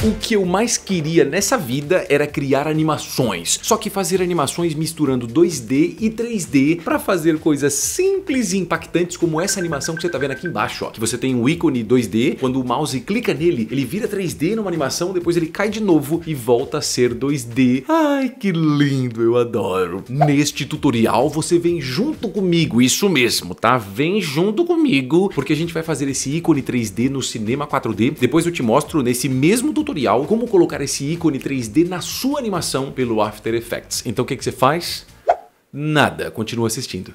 O que eu mais queria nessa vida era criar animações, só que fazer animações misturando 2D e 3D para fazer coisas simples e impactantes como essa animação que você tá vendo aqui embaixo, ó, que você tem um ícone 2D, quando o mouse clica nele, ele vira 3D numa animação, depois ele cai de novo e volta a ser 2D. Ai, que lindo, eu adoro. Neste tutorial você vem junto comigo, isso mesmo, tá? Vem junto comigo, porque a gente vai fazer esse ícone 3D no cinema 4D. Depois eu te mostro nesse mesmo tutorial tutorial como colocar esse ícone 3D na sua animação pelo After Effects. Então o que, é que você faz? Nada, continua assistindo.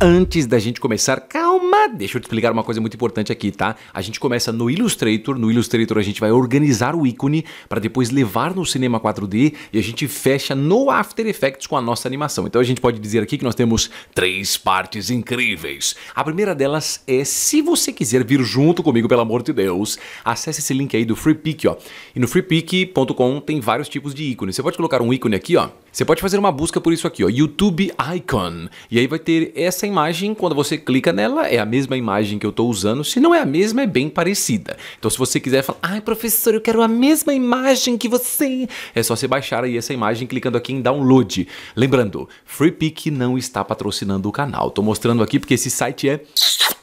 Antes da gente começar, calma, deixa eu te explicar uma coisa muito importante aqui, tá? A gente começa no Illustrator, no Illustrator a gente vai organizar o ícone para depois levar no cinema 4D e a gente fecha no After Effects com a nossa animação. Então a gente pode dizer aqui que nós temos três partes incríveis. A primeira delas é se você quiser vir junto comigo, pelo amor de Deus, acesse esse link aí do FreePick, ó. E no freepick.com tem vários tipos de ícones. Você pode colocar um ícone aqui, ó, você pode fazer uma busca por isso aqui, ó, YouTube Icon. E aí vai ter essa imagem, quando você clica nela, é a mesma imagem que eu estou usando. Se não é a mesma, é bem parecida. Então se você quiser falar, ai professor, eu quero a mesma imagem que você, é só você baixar aí essa imagem clicando aqui em download. Lembrando, FreePic não está patrocinando o canal. Estou mostrando aqui porque esse site é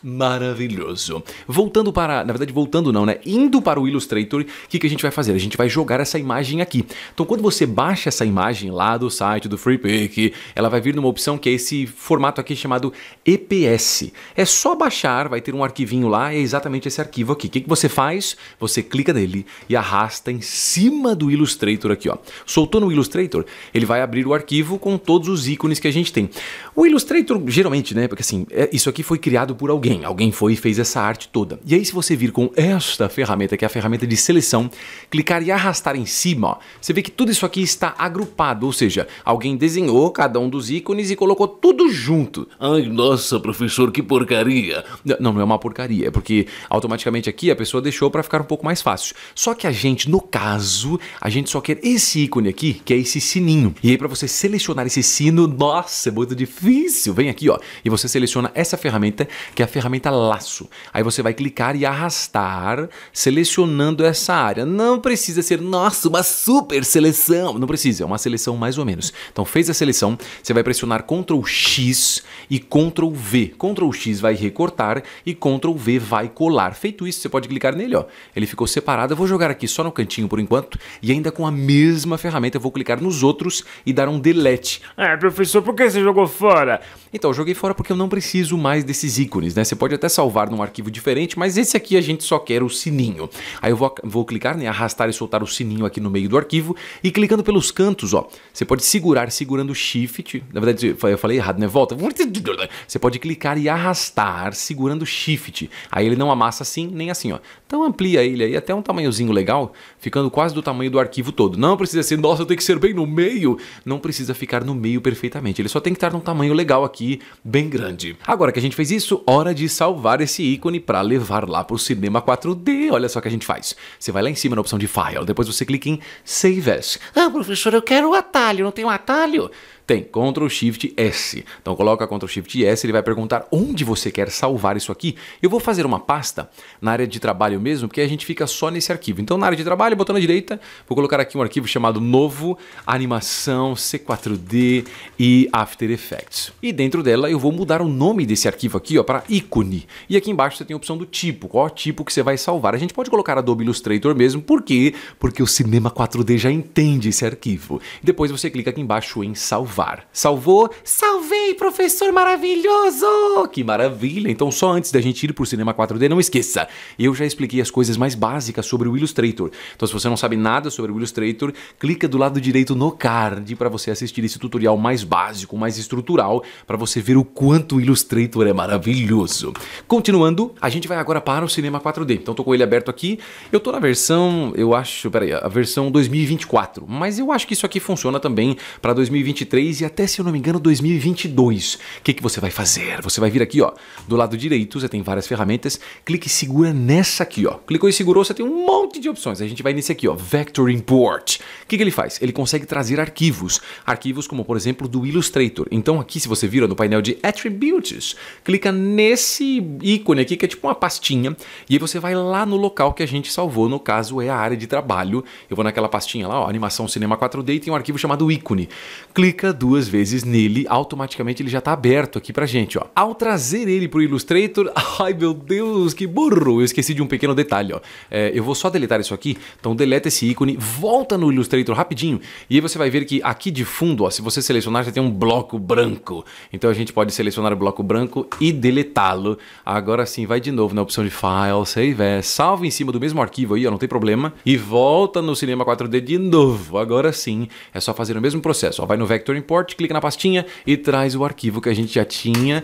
maravilhoso. Voltando para, na verdade, voltando não, né? Indo para o Illustrator, o que, que a gente vai fazer? A gente vai jogar essa imagem aqui. Então, quando você baixa essa imagem lá do site do FreePick, ela vai vir numa opção que é esse formato aqui chamado EPS. É só baixar, vai ter um arquivinho lá, é exatamente esse arquivo aqui. O que, que você faz? Você clica nele e arrasta em cima do Illustrator aqui, ó. Soltou no Illustrator, ele vai abrir o arquivo com todos os ícones que a gente tem. O Illustrator, geralmente, né? Porque assim, é, isso aqui foi criado por alguém alguém. Alguém foi e fez essa arte toda. E aí, se você vir com esta ferramenta, que é a ferramenta de seleção, clicar e arrastar em cima, ó, você vê que tudo isso aqui está agrupado, ou seja, alguém desenhou cada um dos ícones e colocou tudo junto. Ai, nossa, professor, que porcaria. Não, não é uma porcaria, é porque automaticamente aqui a pessoa deixou para ficar um pouco mais fácil. Só que a gente, no caso, a gente só quer esse ícone aqui, que é esse sininho. E aí para você selecionar esse sino, nossa, é muito difícil. Vem aqui, ó, e você seleciona essa ferramenta, que é a ferramenta laço. Aí você vai clicar e arrastar, selecionando essa área. Não precisa ser, nossa, uma super seleção. Não precisa, é uma seleção mais ou menos. Então fez a seleção, você vai pressionar Ctrl X e Ctrl V. Ctrl X vai recortar e Ctrl V vai colar. Feito isso, você pode clicar nele, ó. Ele ficou separado. Eu vou jogar aqui só no cantinho por enquanto e ainda com a mesma ferramenta eu vou clicar nos outros e dar um delete. Ah, professor, por que você jogou fora? Então, eu joguei fora porque eu não preciso mais desses ícones, né? Você pode até salvar num arquivo diferente, mas esse aqui a gente só quer o sininho. Aí eu vou, vou clicar, né, arrastar e soltar o sininho aqui no meio do arquivo e clicando pelos cantos, ó, você pode segurar segurando Shift. Na verdade, eu falei errado, né? Volta. Você pode clicar e arrastar segurando Shift. Aí ele não amassa assim nem assim, ó. Então amplia ele aí até um tamanhozinho legal, ficando quase do tamanho do arquivo todo. Não precisa ser, nossa, tem que ser bem no meio. Não precisa ficar no meio perfeitamente. Ele só tem que estar num tamanho legal aqui, bem grande. Agora que a gente fez isso, hora de de salvar esse ícone para levar lá para o cinema 4D. Olha só o que a gente faz. Você vai lá em cima na opção de File, depois você clica em Save As. Ah, professor, eu quero o atalho, não tem um atalho? Tem Ctrl Shift S. Então coloca Ctrl Shift S, ele vai perguntar onde você quer salvar isso aqui. Eu vou fazer uma pasta na área de trabalho mesmo, porque a gente fica só nesse arquivo. Então na área de trabalho, botando à direita, vou colocar aqui um arquivo chamado novo, animação C4D e After Effects. E dentro dela eu vou mudar o nome desse arquivo aqui, ó, para ícone. E aqui embaixo você tem a opção do tipo, qual tipo que você vai salvar. A gente pode colocar Adobe Illustrator mesmo, por quê? Porque o Cinema 4D já entende esse arquivo. Depois você clica aqui embaixo em salvar salvar. Salvou? Salvei, professor maravilhoso! Que maravilha! Então, só antes da gente ir pro cinema 4D, não esqueça, eu já expliquei as coisas mais básicas sobre o Illustrator. Então, se você não sabe nada sobre o Illustrator, clica do lado direito no card para você assistir esse tutorial mais básico, mais estrutural, para você ver o quanto o Illustrator é maravilhoso. Continuando, a gente vai agora para o cinema 4D. Então, tô com ele aberto aqui. Eu tô na versão, eu acho, peraí, a versão 2024. Mas eu acho que isso aqui funciona também para 2023 2023 e até, se eu não me engano, 2022. O que, que você vai fazer? Você vai vir aqui, ó, do lado direito, você tem várias ferramentas, clique e segura nessa aqui, ó. Clicou e segurou, você tem um monte de opções. A gente vai nesse aqui, ó, Vector Import. O que, que ele faz? Ele consegue trazer arquivos, arquivos como, por exemplo, do Illustrator. Então aqui, se você vira no painel de Attributes, clica nesse ícone aqui, que é tipo uma pastinha, e aí você vai lá no local que a gente salvou, no caso é a área de trabalho. Eu vou naquela pastinha lá, ó, animação cinema 4D, e tem um arquivo chamado ícone. Clica, duas vezes nele, automaticamente ele já está aberto aqui pra gente, ó. Ao trazer ele pro Illustrator, ai meu Deus, que burro! Eu esqueci de um pequeno detalhe, ó. É, eu vou só deletar isso aqui, então deleta esse ícone, volta no Illustrator rapidinho, e aí você vai ver que aqui de fundo, ó, se você selecionar, já tem um bloco branco. Então a gente pode selecionar o bloco branco e deletá-lo. Agora sim, vai de novo na opção de File, Save As, salva em cima do mesmo arquivo aí, ó, não tem problema, e volta no Cinema 4D de novo. Agora sim, é só fazer o mesmo processo, ó, vai no Vector import, clica na pastinha e traz o arquivo que a gente já tinha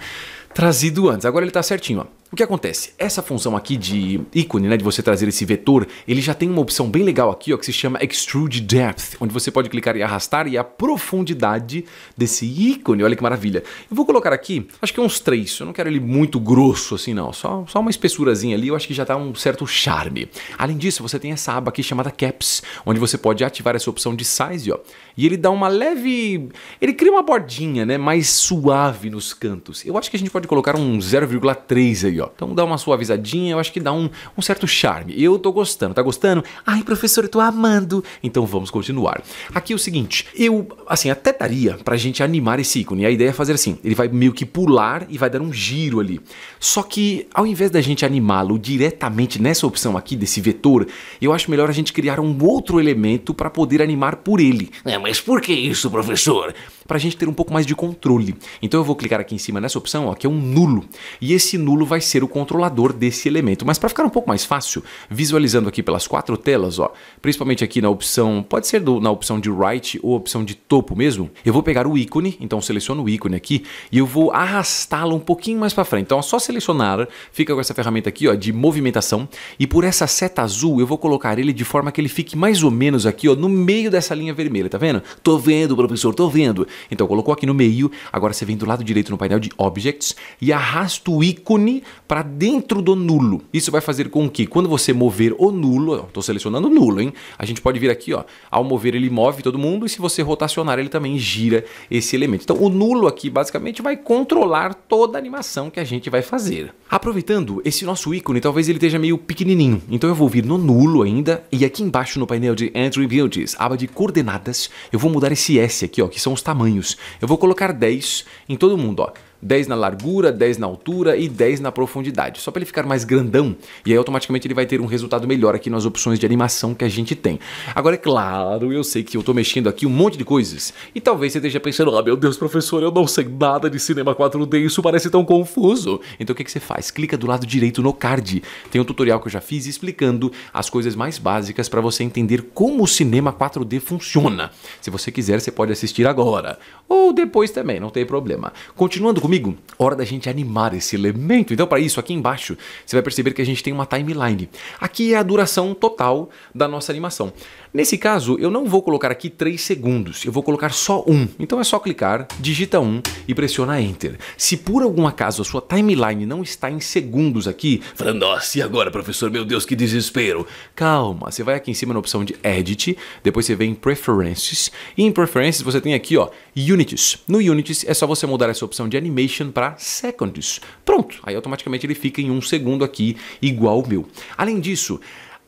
trazido antes. Agora ele está certinho, ó. O que acontece? Essa função aqui de ícone, né, de você trazer esse vetor, ele já tem uma opção bem legal aqui, ó, que se chama Extrude Depth, onde você pode clicar e arrastar e a profundidade desse ícone. Olha que maravilha. Eu vou colocar aqui, acho que é uns três. Eu não quero ele muito grosso assim, não. Só, só uma espessurazinha ali, eu acho que já dá tá um certo charme. Além disso, você tem essa aba aqui chamada Caps, onde você pode ativar essa opção de size, ó. E ele dá uma leve. Ele cria uma bordinha, né? Mais suave nos cantos. Eu acho que a gente pode colocar um 0,3 aí, ó ó. Então dá uma suavizadinha, eu acho que dá um, um certo charme. Eu tô gostando, tá gostando? Ai, professor, eu tô amando. Então vamos continuar. Aqui é o seguinte, eu, assim, até daria pra gente animar esse ícone. A ideia é fazer assim, ele vai meio que pular e vai dar um giro ali. Só que ao invés da gente animá-lo diretamente nessa opção aqui desse vetor, eu acho melhor a gente criar um outro elemento para poder animar por ele. É, mas por que isso, professor? para a gente ter um pouco mais de controle. Então eu vou clicar aqui em cima nessa opção, ó, que é um nulo, e esse nulo vai ser o controlador desse elemento. Mas para ficar um pouco mais fácil, visualizando aqui pelas quatro telas, ó, principalmente aqui na opção, pode ser do, na opção de right ou opção de topo mesmo, eu vou pegar o ícone, então seleciono o ícone aqui e eu vou arrastá-lo um pouquinho mais para frente. Então é só selecionar, fica com essa ferramenta aqui ó, de movimentação e por essa seta azul eu vou colocar ele de forma que ele fique mais ou menos aqui ó, no meio dessa linha vermelha, tá vendo? Tô vendo, professor, tô vendo. Então colocou aqui no meio, agora você vem do lado direito no painel de Objects e arrasta o ícone para dentro do nulo. Isso vai fazer com que quando você mover o nulo, estou selecionando nulo, hein? A gente pode vir aqui, ó, ao mover ele move todo mundo e se você rotacionar ele também gira esse elemento. Então o nulo aqui basicamente vai controlar toda a animação que a gente vai fazer. Aproveitando, esse nosso ícone talvez ele esteja meio pequenininho, então eu vou vir no nulo ainda e aqui embaixo no painel de Entry Builds, aba de coordenadas, eu vou mudar esse S aqui, ó, que são os tamanhos tamanhos. Eu vou colocar 10 em todo mundo, ó. 10 na largura, 10 na altura e 10 na profundidade, só para ele ficar mais grandão e aí automaticamente ele vai ter um resultado melhor aqui nas opções de animação que a gente tem. Agora é claro, eu sei que eu estou mexendo aqui um monte de coisas e talvez você esteja pensando, ah meu Deus professor, eu não sei nada de cinema 4D, isso parece tão confuso. Então o que, que você faz? Clica do lado direito no card, tem um tutorial que eu já fiz explicando as coisas mais básicas para você entender como o cinema 4D funciona. Se você quiser, você pode assistir agora ou depois também, não tem problema. Continuando comigo, comigo hora da gente animar esse elemento. Então, para isso, aqui embaixo, você vai perceber que a gente tem uma timeline. Aqui é a duração total da nossa animação. Nesse caso, eu não vou colocar aqui 3 segundos, eu vou colocar só 1. Então é só clicar, digita 1 e pressiona Enter. Se por algum acaso a sua timeline não está em segundos aqui, falando, nossa, e agora, professor? Meu Deus, que desespero. Calma, você vai aqui em cima na opção de Edit, depois você vem em Preferences, e em Preferences você tem aqui, ó, Units. No Units é só você mudar essa opção de Animation para para seconds. Pronto, aí automaticamente ele fica em um segundo aqui igual ao meu. Além disso,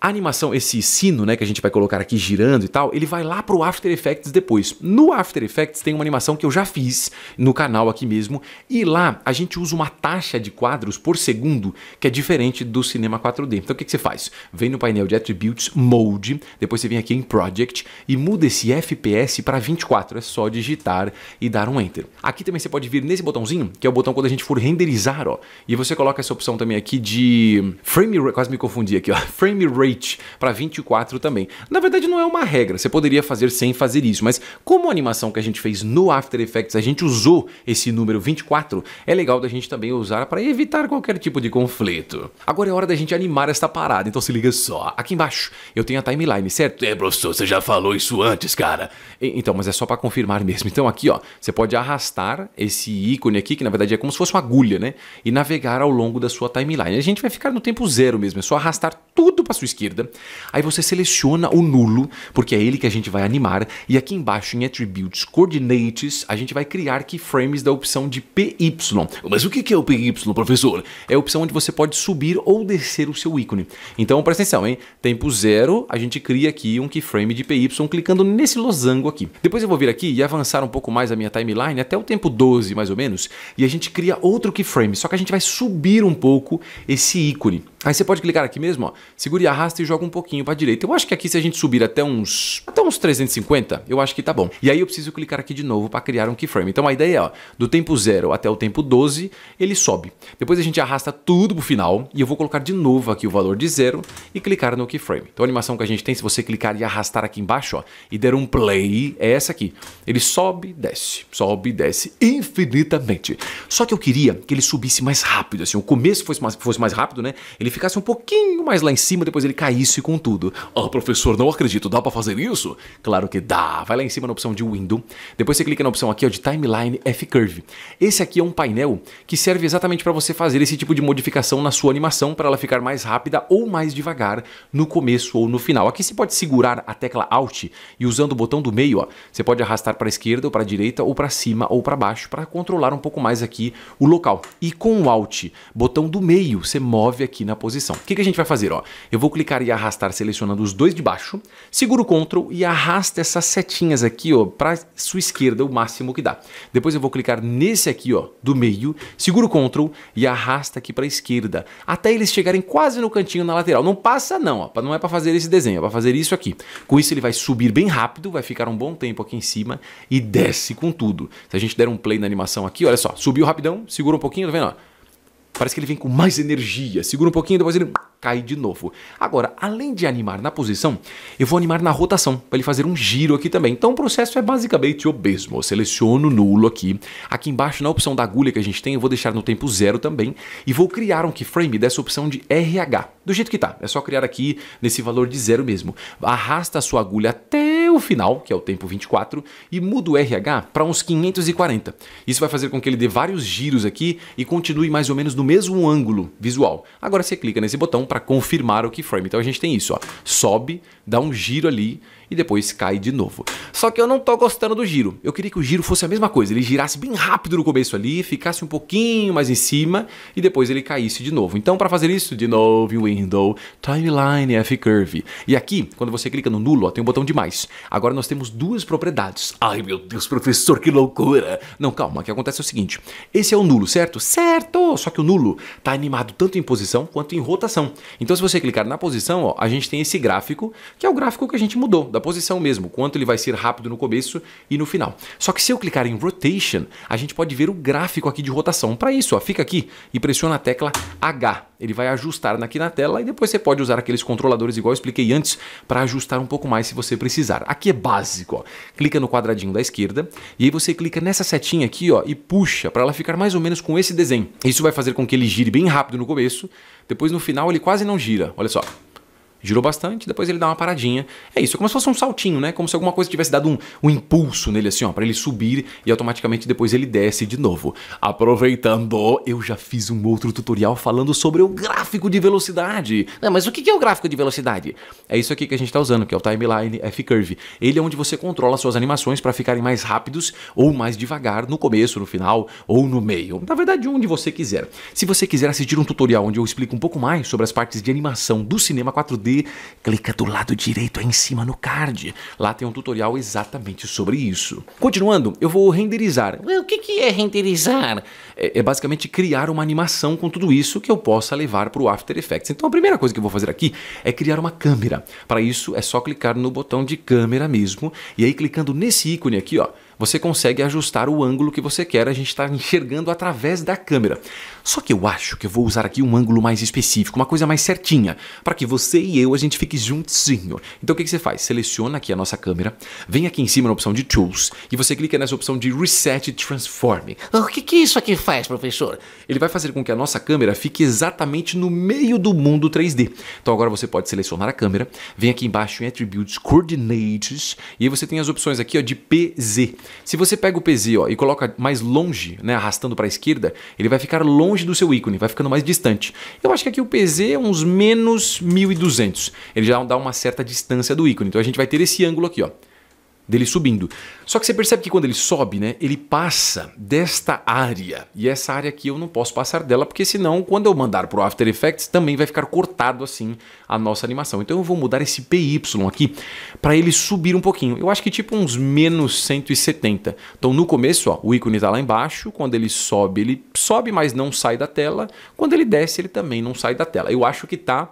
animação, esse sino, né, que a gente vai colocar aqui girando e tal, ele vai lá pro After Effects depois. No After Effects tem uma animação que eu já fiz no canal aqui mesmo, e lá a gente usa uma taxa de quadros por segundo que é diferente do cinema 4D. Então o que, que você faz? Vem no painel de Attributes, Mode, depois você vem aqui em Project e muda esse FPS para 24. É só digitar e dar um Enter. Aqui também você pode vir nesse botãozinho, que é o botão quando a gente for renderizar, ó, e você coloca essa opção também aqui de frame rate, quase me confundi aqui, ó, frame rate noite para 24 também. Na verdade, não é uma regra, você poderia fazer sem fazer isso, mas como a animação que a gente fez no After Effects, a gente usou esse número 24, é legal da gente também usar para evitar qualquer tipo de conflito. Agora é hora da gente animar esta parada, então se liga só. Aqui embaixo eu tenho a timeline, certo? É, professor, você já falou isso antes, cara. E, então, mas é só para confirmar mesmo. Então aqui, ó, você pode arrastar esse ícone aqui, que na verdade é como se fosse uma agulha, né? E navegar ao longo da sua timeline. A gente vai ficar no tempo zero mesmo, é só arrastar tudo para sua esquerda esquerda. Aí você seleciona o nulo, porque é ele que a gente vai animar. E aqui embaixo em Attributes Coordinates, a gente vai criar keyframes da opção de PY. Mas o que é o PY, professor? É a opção onde você pode subir ou descer o seu ícone. Então presta atenção, hein? Tempo zero, a gente cria aqui um keyframe de PY clicando nesse losango aqui. Depois eu vou vir aqui e avançar um pouco mais a minha timeline até o tempo 12 mais ou menos. E a gente cria outro keyframe, só que a gente vai subir um pouco esse ícone. Aí você pode clicar aqui mesmo, ó, segura e arrasta e joga um pouquinho para direita. Eu acho que aqui se a gente subir até uns até uns 350, eu acho que tá bom. E aí eu preciso clicar aqui de novo para criar um keyframe. Então a ideia é, ó, do tempo 0 até o tempo 12, ele sobe. Depois a gente arrasta tudo pro final e eu vou colocar de novo aqui o valor de 0 e clicar no keyframe. Então a animação que a gente tem, se você clicar e arrastar aqui embaixo, ó, e der um play, é essa aqui. Ele sobe, desce, sobe, desce infinitamente. Só que eu queria que ele subisse mais rápido, assim, o começo fosse mais, fosse mais rápido, né? Ele ficasse um pouquinho mais lá em cima, depois ele caísse com tudo. Ah, oh, professor, não acredito, dá para fazer isso? Claro que dá. Vai lá em cima na opção de Window, depois você clica na opção aqui ó, de Timeline F-Curve. Esse aqui é um painel que serve exatamente para você fazer esse tipo de modificação na sua animação para ela ficar mais rápida ou mais devagar no começo ou no final. Aqui você pode segurar a tecla Alt e usando o botão do meio, ó, você pode arrastar para a esquerda ou para a direita ou para cima ou para baixo para controlar um pouco mais aqui o local. E com o Alt, botão do meio, você move aqui na posição posição. O que, que a gente vai fazer? Ó, eu vou clicar e arrastar selecionando os dois de baixo, seguro o Ctrl e arrasta essas setinhas aqui para sua esquerda o máximo que dá. Depois eu vou clicar nesse aqui ó, do meio, seguro o Ctrl e arrasta aqui para a esquerda, até eles chegarem quase no cantinho na lateral. Não passa não, ó, não é para fazer esse desenho, é para fazer isso aqui. Com isso ele vai subir bem rápido, vai ficar um bom tempo aqui em cima e desce com tudo. Se a gente der um play na animação aqui, olha só, subiu rapidão, segura um pouquinho, tá vendo? Ó? Parece que ele vem com mais energia, segura um pouquinho, depois ele cai de novo. Agora, além de animar na posição, eu vou animar na rotação, para ele fazer um giro aqui também. Então o processo é basicamente o mesmo. Eu seleciono nulo aqui. Aqui embaixo, na opção da agulha que a gente tem, eu vou deixar no tempo zero também. E vou criar um keyframe dessa opção de RH. Do jeito que tá. É só criar aqui nesse valor de zero mesmo. Arrasta a sua agulha até o final, que é o tempo 24, e muda o RH para uns 540. Isso vai fazer com que ele dê vários giros aqui e continue mais ou menos no mesmo ângulo visual. Agora você clica nesse botão para confirmar o keyframe. Então a gente tem isso, ó. sobe, dá um giro ali e depois cai de novo. Só que eu não tô gostando do giro. Eu queria que o giro fosse a mesma coisa, ele girasse bem rápido no começo ali, ficasse um pouquinho mais em cima e depois ele caísse de novo. Então para fazer isso, de novo em Window, Timeline F Curve. E aqui, quando você clica no nulo, ó, tem um botão de mais. Agora nós temos duas propriedades. Ai meu Deus, professor, que loucura! Não, calma, o que acontece é o seguinte: esse é o nulo, certo? Certo! Só que o nulo tá animado tanto em posição quanto em rotação. Então se você clicar na posição, ó, a gente tem esse gráfico, que é o gráfico que a gente mudou da posição mesmo, quanto ele vai ser rápido no começo e no final. Só que se eu clicar em Rotation, a gente pode ver o gráfico aqui de rotação. Para isso, ó, fica aqui e pressiona a tecla H. Ele vai ajustar aqui na tela e depois você pode usar aqueles controladores igual eu expliquei antes para ajustar um pouco mais se você precisar. Aqui é básico, ó. clica no quadradinho da esquerda e aí você clica nessa setinha aqui ó, e puxa para ela ficar mais ou menos com esse desenho. Isso vai fazer com que ele gire bem rápido no começo, depois no final ele quase não gira, olha só girou bastante, depois ele dá uma paradinha. É isso, é como se fosse um saltinho, né? Como se alguma coisa tivesse dado um, um impulso nele assim, ó, para ele subir e automaticamente depois ele desce de novo. Aproveitando, eu já fiz um outro tutorial falando sobre o gráfico de velocidade. Não, mas o que é o gráfico de velocidade? É isso aqui que a gente está usando, que é o Timeline F-Curve. Ele é onde você controla suas animações para ficarem mais rápidos ou mais devagar no começo, no final ou no meio. Na verdade, onde você quiser. Se você quiser assistir um tutorial onde eu explico um pouco mais sobre as partes de animação do cinema 4D clica do lado direito aí em cima no card. Lá tem um tutorial exatamente sobre isso. Continuando, eu vou renderizar. O que, que é renderizar? É, é basicamente criar uma animação com tudo isso que eu possa levar para o After Effects. Então a primeira coisa que eu vou fazer aqui é criar uma câmera. Para isso é só clicar no botão de câmera mesmo e aí clicando nesse ícone aqui, ó, você consegue ajustar o ângulo que você quer. A gente está enxergando através da câmera. Só que eu acho que eu vou usar aqui um ângulo mais específico, uma coisa mais certinha, para que você e eu a gente fique juntinho. Então o que, que você faz? Seleciona aqui a nossa câmera, vem aqui em cima na opção de Tools e você clica nessa opção de Reset Transform. Ah, o que, que isso aqui faz, professor? Ele vai fazer com que a nossa câmera fique exatamente no meio do mundo 3D. Então agora você pode selecionar a câmera, vem aqui embaixo em Attributes Coordinates e aí você tem as opções aqui ó, de PZ. Se você pega o PZ ó, e coloca mais longe, né, arrastando para a esquerda, ele vai ficar longe do seu ícone, vai ficando mais distante. Eu acho que aqui o PZ é uns menos 1200. Ele já dá uma certa distância do ícone. Então a gente vai ter esse ângulo aqui, ó dele subindo. Só que você percebe que quando ele sobe, né, ele passa desta área. E essa área aqui eu não posso passar dela, porque senão quando eu mandar para o After Effects também vai ficar cortado assim a nossa animação. Então eu vou mudar esse PY aqui para ele subir um pouquinho. Eu acho que tipo uns menos 170. Então no começo, ó, o ícone está lá embaixo. Quando ele sobe, ele sobe, mas não sai da tela. Quando ele desce, ele também não sai da tela. Eu acho que está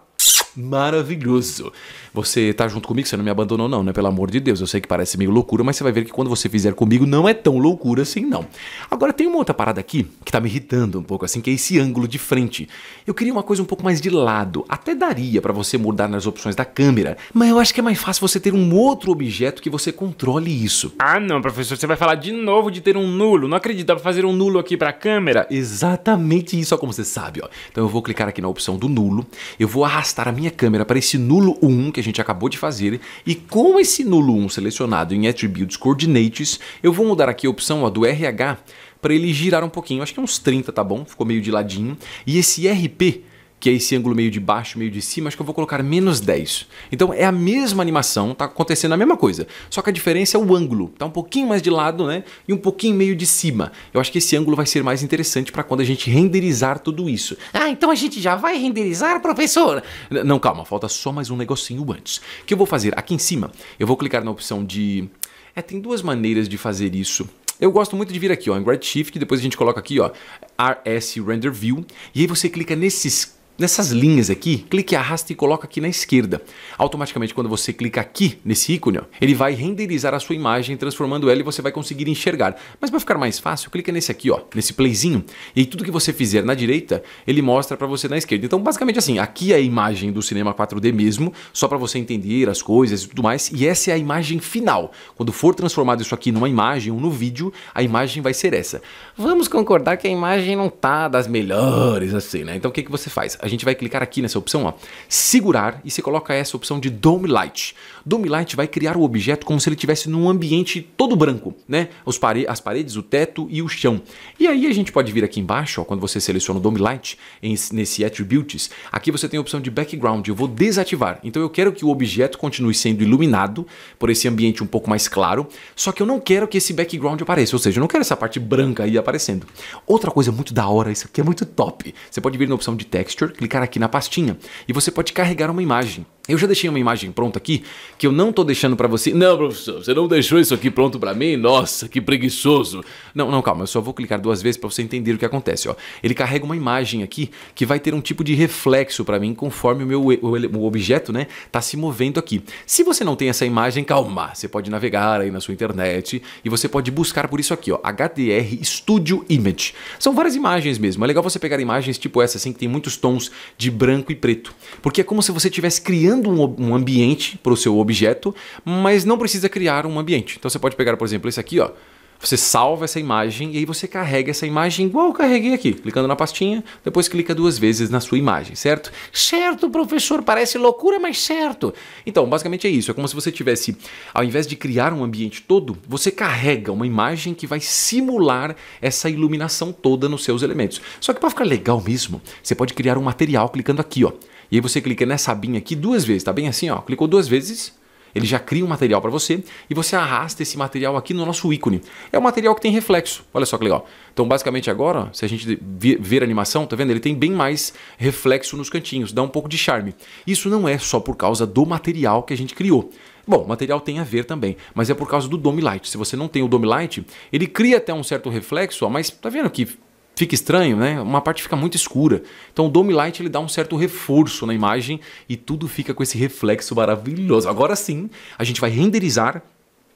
maravilhoso. Você tá junto comigo, você não me abandonou não, né? Pelo amor de Deus, eu sei que parece meio loucura, mas você vai ver que quando você fizer comigo não é tão loucura assim não. Agora tem uma outra parada aqui que tá me irritando um pouco assim, que é esse ângulo de frente. Eu queria uma coisa um pouco mais de lado, até daria para você mudar nas opções da câmera, mas eu acho que é mais fácil você ter um outro objeto que você controle isso. Ah não, professor, você vai falar de novo de ter um nulo, não acredito, dá pra fazer um nulo aqui pra câmera? Exatamente isso, ó, como você sabe, ó. Então eu vou clicar aqui na opção do nulo, eu vou arrastar a minha minha câmera para esse nulo 1 que a gente acabou de fazer e com esse nulo 1 selecionado em Attributes Coordinates, eu vou mudar aqui a opção ó, do RH para ele girar um pouquinho, acho que é uns 30 tá bom, ficou meio de ladinho, e esse RP que é esse ângulo meio de baixo, meio de cima, acho que eu vou colocar menos 10. Então é a mesma animação, tá acontecendo a mesma coisa, só que a diferença é o ângulo, tá um pouquinho mais de lado, né, e um pouquinho meio de cima. Eu acho que esse ângulo vai ser mais interessante para quando a gente renderizar tudo isso. Ah, então a gente já vai renderizar, professor? não, calma, falta só mais um negocinho antes. O que eu vou fazer? Aqui em cima, eu vou clicar na opção de... É, tem duas maneiras de fazer isso. Eu gosto muito de vir aqui ó, em Redshift, depois a gente coloca aqui ó, RS Render View, e aí você clica nesses Nessas linhas aqui, clique, arrasta e coloca aqui na esquerda. Automaticamente, quando você clica aqui nesse ícone, ó, ele vai renderizar a sua imagem, transformando ela e você vai conseguir enxergar. Mas para ficar mais fácil, clica nesse aqui, ó, nesse playzinho, e tudo que você fizer na direita, ele mostra para você na esquerda. Então, basicamente assim, aqui é a imagem do cinema 4D mesmo, só para você entender as coisas e tudo mais, e essa é a imagem final. Quando for transformado isso aqui numa imagem ou no vídeo, a imagem vai ser essa. Vamos concordar que a imagem não tá das melhores assim, né? Então, o que, que você faz? a gente vai clicar aqui nessa opção, ó, segurar, e você coloca essa opção de Dome Light. Domilight vai criar o objeto como se ele estivesse num ambiente todo branco, né? Pare as paredes, o teto e o chão. E aí a gente pode vir aqui embaixo, ó, quando você seleciona o Domilight Light nesse Attributes, aqui você tem a opção de Background, eu vou desativar. Então eu quero que o objeto continue sendo iluminado por esse ambiente um pouco mais claro, só que eu não quero que esse background apareça, ou seja, eu não quero essa parte branca aí aparecendo. Outra coisa muito da hora, isso aqui é muito top. Você pode vir na opção de Texture, clicar aqui na pastinha e você pode carregar uma imagem. Eu já deixei uma imagem pronta aqui que eu não estou deixando para você. Não, professor, você não deixou isso aqui pronto para mim? Nossa, que preguiçoso. Não, não, calma, eu só vou clicar duas vezes para você entender o que acontece, ó. Ele carrega uma imagem aqui que vai ter um tipo de reflexo para mim conforme o meu o, o objeto, né, tá se movendo aqui. Se você não tem essa imagem, calma, você pode navegar aí na sua internet e você pode buscar por isso aqui, ó, HDR Studio Image. São várias imagens mesmo. É legal você pegar imagens tipo essa assim que tem muitos tons de branco e preto, porque é como se você tivesse criando criando um, um ambiente para o seu objeto, mas não precisa criar um ambiente. Então você pode pegar, por exemplo, esse aqui, ó. Você salva essa imagem e aí você carrega essa imagem igual eu carreguei aqui, clicando na pastinha, depois clica duas vezes na sua imagem, certo? Certo, professor, parece loucura, mas certo. Então, basicamente é isso, é como se você tivesse, ao invés de criar um ambiente todo, você carrega uma imagem que vai simular essa iluminação toda nos seus elementos. Só que para ficar legal mesmo, você pode criar um material clicando aqui, ó. E aí você clica nessa abinha aqui duas vezes, tá bem assim, ó. Clicou duas vezes, ele já cria um material para você e você arrasta esse material aqui no nosso ícone. É um material que tem reflexo. Olha só que legal. Então, basicamente agora, se a gente ver a animação, tá vendo? Ele tem bem mais reflexo nos cantinhos, dá um pouco de charme. Isso não é só por causa do material que a gente criou. Bom, material tem a ver também, mas é por causa do Dome Light. Se você não tem o Dome Light, ele cria até um certo reflexo, ó, mas tá vendo que fica estranho, né? Uma parte fica muito escura. Então o Dome Light ele dá um certo reforço na imagem e tudo fica com esse reflexo maravilhoso. Agora sim, a gente vai renderizar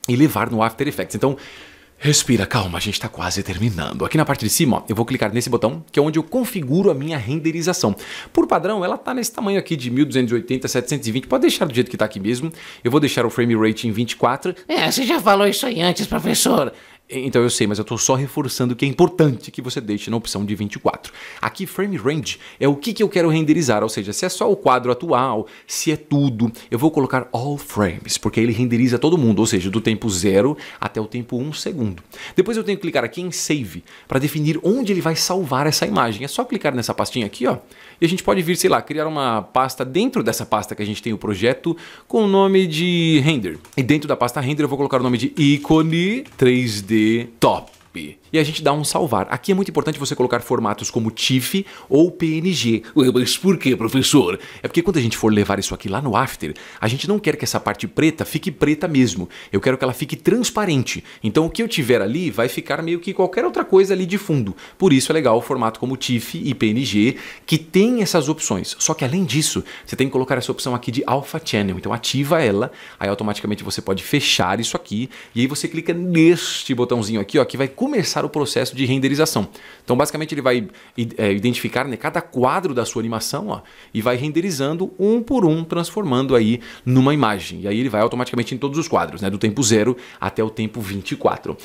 e levar no After Effects. Então, Respira, calma, a gente está quase terminando. Aqui na parte de cima, ó, eu vou clicar nesse botão, que é onde eu configuro a minha renderização. Por padrão, ela está nesse tamanho aqui de 1280, 720, pode deixar do jeito que está aqui mesmo. Eu vou deixar o frame rate em 24. É, você já falou isso aí antes, professor. Então eu sei, mas eu estou só reforçando que é importante que você deixe na opção de 24. Aqui, frame range é o que, que eu quero renderizar, ou seja, se é só o quadro atual, se é tudo, eu vou colocar all frames, porque ele renderiza todo mundo, ou seja, do tempo 0 até o tempo 1 um segundo. Depois eu tenho que clicar aqui em save para definir onde ele vai salvar essa imagem. É só clicar nessa pastinha aqui, ó, e a gente pode vir, sei lá, criar uma pasta dentro dessa pasta que a gente tem o projeto com o nome de render. E dentro da pasta render eu vou colocar o nome de ícone 3D top e a gente dá um salvar. Aqui é muito importante você colocar formatos como TIFF ou PNG. Mas por que, professor? É porque quando a gente for levar isso aqui lá no After, a gente não quer que essa parte preta fique preta mesmo. Eu quero que ela fique transparente. Então o que eu tiver ali vai ficar meio que qualquer outra coisa ali de fundo. Por isso é legal o formato como TIFF e PNG, que tem essas opções. Só que além disso, você tem que colocar essa opção aqui de Alpha Channel. Então ativa ela, aí automaticamente você pode fechar isso aqui, e aí você clica neste botãozinho aqui, ó, que vai começar começar o processo de renderização. Então, basicamente, ele vai é, identificar né, cada quadro da sua animação ó, e vai renderizando um por um, transformando aí numa imagem. E aí ele vai automaticamente em todos os quadros, né, do tempo 0 até o tempo 24.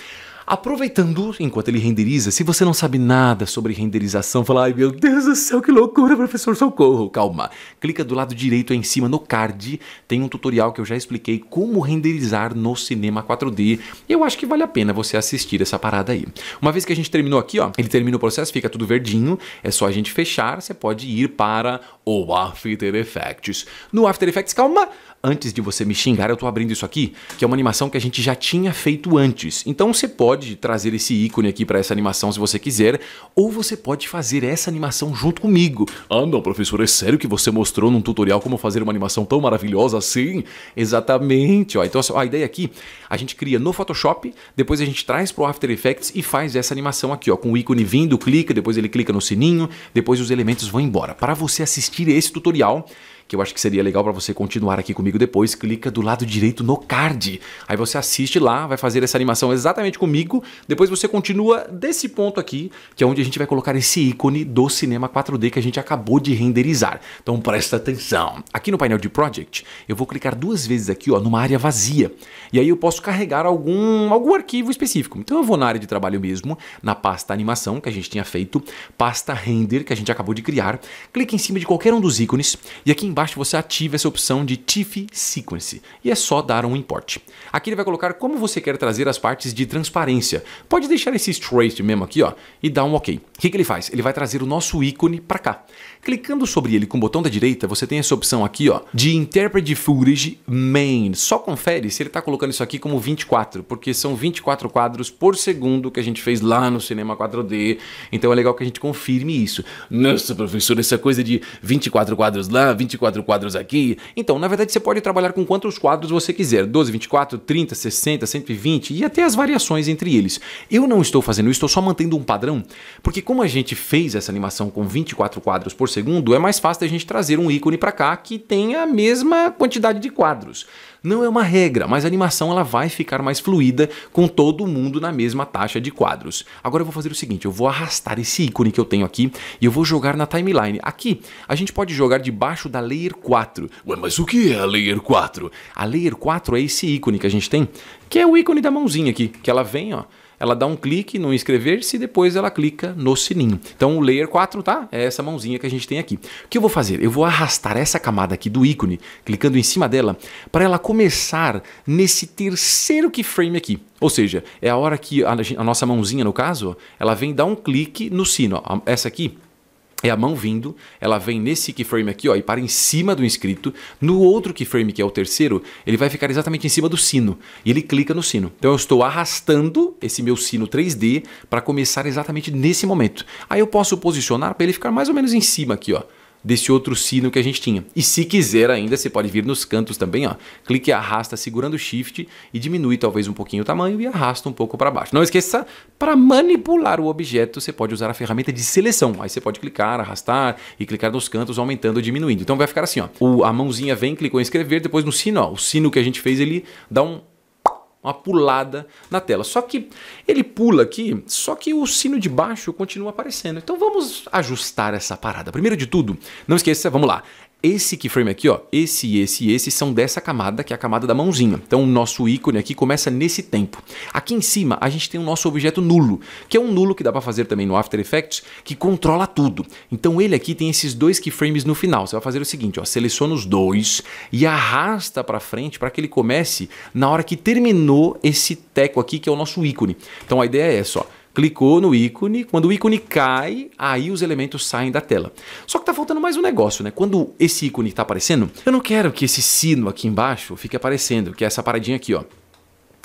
Aproveitando, enquanto ele renderiza, se você não sabe nada sobre renderização, fala, ai meu Deus do céu, que loucura, professor, socorro, calma. Clica do lado direito aí em cima no card, tem um tutorial que eu já expliquei como renderizar no cinema 4D. Eu acho que vale a pena você assistir essa parada aí. Uma vez que a gente terminou aqui, ó, ele termina o processo, fica tudo verdinho, é só a gente fechar, você pode ir para o After Effects. No After Effects, calma, antes de você me xingar, eu estou abrindo isso aqui, que é uma animação que a gente já tinha feito antes. Então você pode trazer esse ícone aqui para essa animação se você quiser, ou você pode fazer essa animação junto comigo. Ah não, professor, é sério que você mostrou num tutorial como fazer uma animação tão maravilhosa assim? Exatamente, ó. Então assim, a ideia aqui, a gente cria no Photoshop, depois a gente traz pro After Effects e faz essa animação aqui, ó, com o ícone vindo, clica, depois ele clica no sininho, depois os elementos vão embora. Para você assistir esse tutorial, que eu acho que seria legal para você continuar aqui comigo depois, clica do lado direito no card. Aí você assiste lá, vai fazer essa animação exatamente comigo, depois você continua desse ponto aqui, que é onde a gente vai colocar esse ícone do cinema 4D que a gente acabou de renderizar. Então presta atenção. Aqui no painel de Project, eu vou clicar duas vezes aqui, ó, numa área vazia. E aí eu posso carregar algum algum arquivo específico. Então eu vou na área de trabalho mesmo, na pasta animação que a gente tinha feito, pasta render que a gente acabou de criar, clique em cima de qualquer um dos ícones e aqui embaixo embaixo você ativa essa opção de TIFF Sequence e é só dar um import. Aqui ele vai colocar como você quer trazer as partes de transparência. Pode deixar esse straight mesmo aqui ó, e dar um OK. O que, que ele faz? Ele vai trazer o nosso ícone para cá. Clicando sobre ele com o botão da direita, você tem essa opção aqui ó, de Interpret Footage Main. Só confere se ele está colocando isso aqui como 24, porque são 24 quadros por segundo que a gente fez lá no cinema 4D. Então é legal que a gente confirme isso. Nossa, professor, essa coisa de 24 quadros lá, 24 quadros aqui. Então, na verdade, você pode trabalhar com quantos quadros você quiser: 12, 24, 30, 60, 120 e até as variações entre eles. Eu não estou fazendo isso, estou só mantendo um padrão, porque como a gente fez essa animação com 24 quadros por segundo, é mais fácil a gente trazer um ícone para cá que tenha a mesma quantidade de quadros. Não é uma regra, mas a animação ela vai ficar mais fluida com todo mundo na mesma taxa de quadros. Agora eu vou fazer o seguinte, eu vou arrastar esse ícone que eu tenho aqui e eu vou jogar na timeline. Aqui, a gente pode jogar debaixo da Layer 4. Ué, mas o que é a Layer 4? A Layer 4 é esse ícone que a gente tem, que é o ícone da mãozinha aqui, que ela vem, ó, ela dá um clique no inscrever-se e depois ela clica no sininho. Então o layer 4, tá? É essa mãozinha que a gente tem aqui. O que eu vou fazer? Eu vou arrastar essa camada aqui do ícone, clicando em cima dela, para ela começar nesse terceiro keyframe aqui. Ou seja, é a hora que a, a nossa mãozinha, no caso, ela vem dar um clique no sino. Essa aqui é a mão vindo, ela vem nesse keyframe aqui ó, e para em cima do inscrito. No outro keyframe, que é o terceiro, ele vai ficar exatamente em cima do sino e ele clica no sino. Então eu estou arrastando esse meu sino 3D para começar exatamente nesse momento. Aí eu posso posicionar para ele ficar mais ou menos em cima aqui. ó desse outro sino que a gente tinha. E se quiser ainda, você pode vir nos cantos também, ó. Clique e arrasta segurando o shift e diminui talvez um pouquinho o tamanho e arrasta um pouco para baixo. Não esqueça, para manipular o objeto, você pode usar a ferramenta de seleção. Aí você pode clicar, arrastar e clicar nos cantos, aumentando ou diminuindo. Então vai ficar assim, ó. O, a mãozinha vem, clicou em escrever, depois no sino, ó. O sino que a gente fez, ele dá um uma pulada na tela. Só que ele pula aqui, só que o sino de baixo continua aparecendo. Então vamos ajustar essa parada. Primeiro de tudo, não esqueça, vamos lá, esse keyframe aqui, ó, esse esse e esse são dessa camada, que é a camada da mãozinha. Então o nosso ícone aqui começa nesse tempo. Aqui em cima a gente tem o nosso objeto nulo, que é um nulo que dá para fazer também no After Effects, que controla tudo. Então ele aqui tem esses dois keyframes no final. Você vai fazer o seguinte, ó, seleciona os dois e arrasta para frente para que ele comece na hora que terminou esse teco aqui, que é o nosso ícone. Então a ideia é essa, ó Clicou no ícone, quando o ícone cai, aí os elementos saem da tela. Só que tá faltando mais um negócio, né? Quando esse ícone está aparecendo, eu não quero que esse sino aqui embaixo fique aparecendo, que é essa paradinha aqui, ó.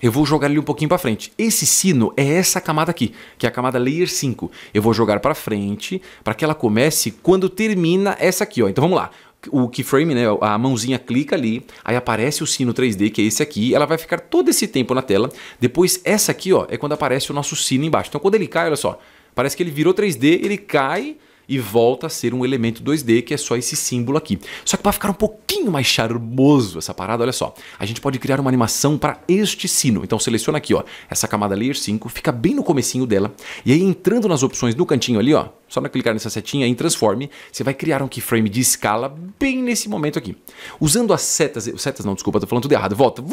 Eu vou jogar ele um pouquinho para frente. Esse sino é essa camada aqui, que é a camada Layer 5. Eu vou jogar para frente para que ela comece quando termina essa aqui, ó. Então vamos lá o keyframe, né, a mãozinha clica ali, aí aparece o sino 3D, que é esse aqui, ela vai ficar todo esse tempo na tela. Depois essa aqui, ó, é quando aparece o nosso sino embaixo. Então quando ele cai, olha só, parece que ele virou 3D, ele cai e volta a ser um elemento 2D, que é só esse símbolo aqui. Só que para ficar um pouquinho mais charmoso essa parada, olha só, a gente pode criar uma animação para este sino. Então seleciona aqui, ó, essa camada Layer 5, fica bem no comecinho dela, e aí entrando nas opções no cantinho ali, ó, só na clicar nessa setinha em transforme, você vai criar um keyframe de escala bem nesse momento aqui. Usando as setas, setas não, desculpa, tô falando tudo errado, volta.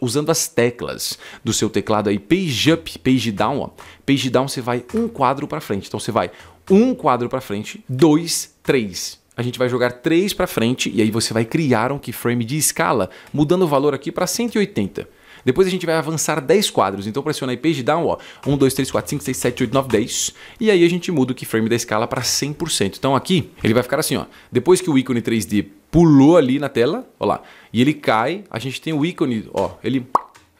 Usando as teclas do seu teclado aí, page up, page down, ó. Page down você vai um quadro para frente. Então você vai um quadro para frente, dois, três. A gente vai jogar três para frente e aí você vai criar um keyframe de escala, mudando o valor aqui para 180. Depois a gente vai avançar 10 quadros. Então pressiona aí page down, ó. 1, 2, 3, 4, 5, 6, 7, 8, 9, 10. E aí a gente muda o keyframe da escala para 100%. Então aqui ele vai ficar assim, ó. Depois que o ícone 3D pulou ali na tela, ó lá, e ele cai, a gente tem o ícone, ó, ele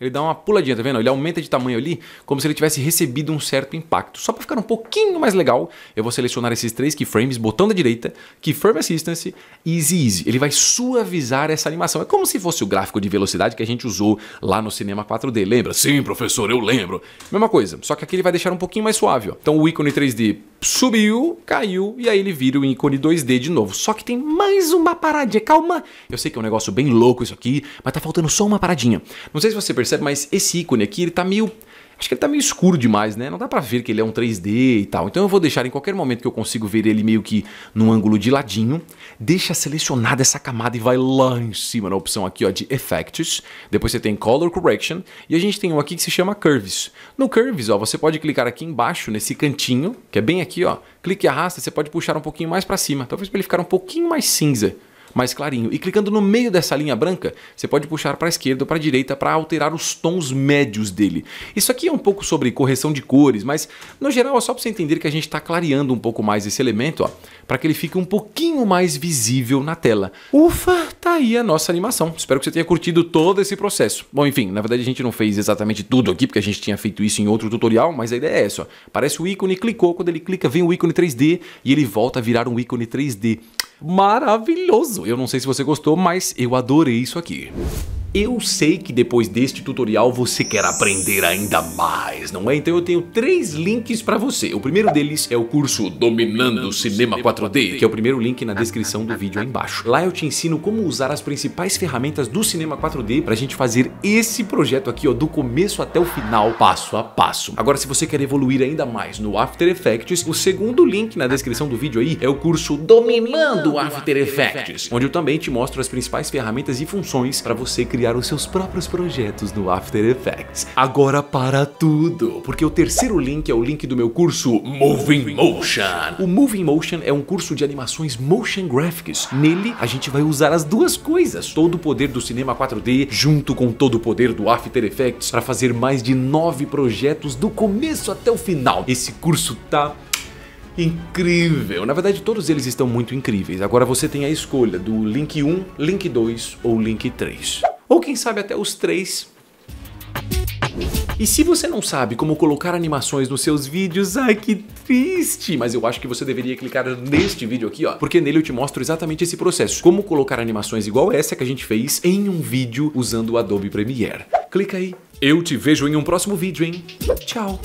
ele dá uma puladinha, tá vendo? Ele aumenta de tamanho ali, como se ele tivesse recebido um certo impacto. Só para ficar um pouquinho mais legal, eu vou selecionar esses três keyframes, botão da direita, keyframe assistance, easy easy. Ele vai suavizar essa animação. É como se fosse o gráfico de velocidade que a gente usou lá no cinema 4D, lembra? Sim, professor, eu lembro. Mesma coisa, só que aqui ele vai deixar um pouquinho mais suave, ó. Então o ícone 3D subiu, caiu e aí ele vira o ícone 2D de novo. Só que tem mais uma paradinha. Calma, eu sei que é um negócio bem louco isso aqui, mas tá faltando só uma paradinha. Não sei se você percebe, mas esse ícone aqui, ele tá meio Acho que ele tá meio escuro demais, né? Não dá para ver que ele é um 3D e tal. Então eu vou deixar em qualquer momento que eu consigo ver ele meio que num ângulo de ladinho. Deixa selecionada essa camada e vai lá em cima na opção aqui ó, de Effects. Depois você tem Color Correction e a gente tem um aqui que se chama Curves. No Curves, ó, você pode clicar aqui embaixo nesse cantinho, que é bem aqui, ó. Clique e arrasta, você pode puxar um pouquinho mais para cima, talvez para ele ficar um pouquinho mais cinza mais clarinho. E clicando no meio dessa linha branca, você pode puxar para a esquerda ou para a direita para alterar os tons médios dele. Isso aqui é um pouco sobre correção de cores, mas no geral é só para você entender que a gente está clareando um pouco mais esse elemento, ó, para que ele fique um pouquinho mais visível na tela. Ufa, tá aí a nossa animação. Espero que você tenha curtido todo esse processo. Bom, enfim, na verdade a gente não fez exatamente tudo aqui, porque a gente tinha feito isso em outro tutorial, mas a ideia é essa. Ó. Parece o ícone, clicou, quando ele clica vem o ícone 3D e ele volta a virar um ícone 3D maravilhoso. Eu não sei se você gostou, mas eu adorei isso aqui. Eu sei que depois deste tutorial você quer aprender ainda mais, não é? Então eu tenho três links para você. O primeiro deles é o curso Dominando Cinema 4D, que é o primeiro link na descrição do vídeo aí embaixo. Lá eu te ensino como usar as principais ferramentas do cinema 4D para a gente fazer esse projeto aqui, ó, do começo até o final, passo a passo. Agora, se você quer evoluir ainda mais no After Effects, o segundo link na descrição do vídeo aí é o curso Dominando After Effects, onde eu também te mostro as principais ferramentas e funções para você criar criar os seus próprios projetos no After Effects. Agora para tudo, porque o terceiro link é o link do meu curso Moving Motion. O Moving Motion é um curso de animações motion graphics. Nele, a gente vai usar as duas coisas, todo o poder do cinema 4D junto com todo o poder do After Effects para fazer mais de nove projetos do começo até o final. Esse curso tá incrível. Na verdade, todos eles estão muito incríveis. Agora você tem a escolha do Link 1, Link 2 ou Link 3. Ou quem sabe até os três. E se você não sabe como colocar animações nos seus vídeos, ai que triste! Mas eu acho que você deveria clicar neste vídeo aqui, ó, porque nele eu te mostro exatamente esse processo. Como colocar animações igual essa que a gente fez em um vídeo usando o Adobe Premiere. Clica aí. Eu te vejo em um próximo vídeo, hein? Tchau!